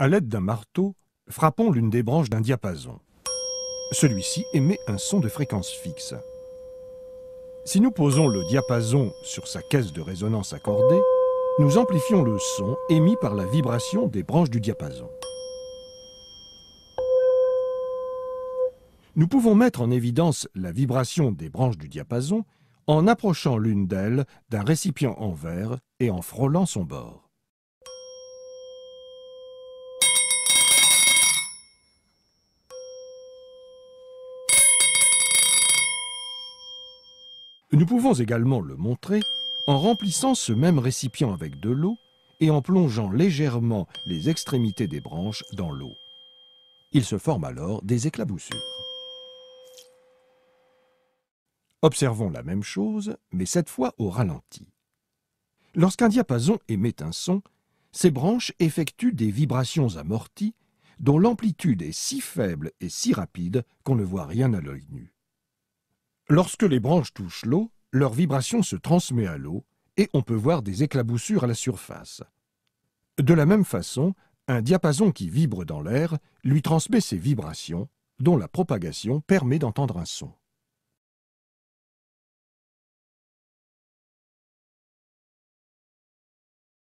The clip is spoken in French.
À l'aide d'un marteau, frappons l'une des branches d'un diapason. Celui-ci émet un son de fréquence fixe. Si nous posons le diapason sur sa caisse de résonance accordée, nous amplifions le son émis par la vibration des branches du diapason. Nous pouvons mettre en évidence la vibration des branches du diapason en approchant l'une d'elles d'un récipient en verre et en frôlant son bord. Nous pouvons également le montrer en remplissant ce même récipient avec de l'eau et en plongeant légèrement les extrémités des branches dans l'eau. Il se forme alors des éclaboussures. Observons la même chose, mais cette fois au ralenti. Lorsqu'un diapason émet un son, ses branches effectuent des vibrations amorties dont l'amplitude est si faible et si rapide qu'on ne voit rien à l'œil nu. Lorsque les branches touchent l'eau, leur vibration se transmet à l'eau et on peut voir des éclaboussures à la surface. De la même façon, un diapason qui vibre dans l'air lui transmet ses vibrations, dont la propagation permet d'entendre un son.